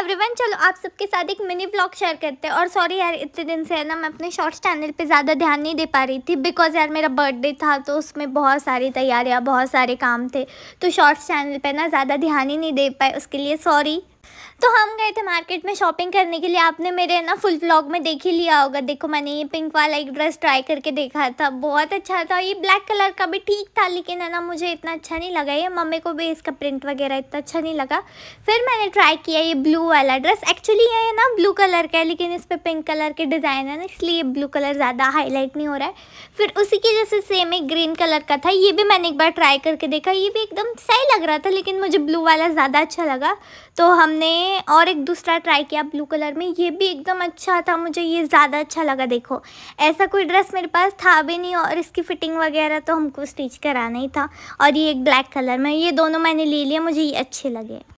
everyone चलो आप सबके साथ एक मिनी ब्लॉग शेयर करते हैं और सॉरी यार इतने दिन से है ना मैं अपने शॉर्ट्स चैनल पे ज़्यादा ध्यान नहीं दे पा रही थी बिकॉज़ यार मेरा बर्थडे था तो उसमें बहुत सारी तैयारियाँ बहुत सारे काम थे तो शॉर्ट्स चैनल पे ना ज़्यादा ध्यान ही नहीं दे पाए उसके लिए सॉरी तो हम गए थे मार्केट में शॉपिंग करने के लिए आपने मेरे ना फुल ब्लॉग में देख ही लिया होगा देखो मैंने ये पिंक वाला एक ड्रेस ट्राई करके देखा था बहुत अच्छा था ये ब्लैक कलर का भी ठीक था लेकिन है ना मुझे इतना अच्छा नहीं लगा ये मम्मी को भी इसका प्रिंट वगैरह इतना अच्छा नहीं लगा फिर मैंने ट्राई किया ये ब्लू वाला ड्रेस एक्चुअली ये ना ब्लू कलर का है लेकिन इस पर पिंक कलर के डिज़ाइन है ना इसलिए ब्लू कलर ज़्यादा हाईलाइट नहीं हो रहा है फिर उसी के जैसे सेम एक ग्रीन कलर का था ये भी मैंने एक बार ट्राई करके देखा ये भी एकदम सही लग रहा था लेकिन मुझे ब्लू वाला ज़्यादा अच्छा लगा तो हमने मैंने और एक दूसरा ट्राई किया ब्लू कलर में ये भी एकदम अच्छा था मुझे ये ज़्यादा अच्छा लगा देखो ऐसा कोई ड्रेस मेरे पास था भी नहीं और इसकी फ़िटिंग वगैरह तो हमको स्टिच कराना ही था और ये एक ब्लैक कलर में ये दोनों मैंने ले लिया मुझे ये अच्छे लगे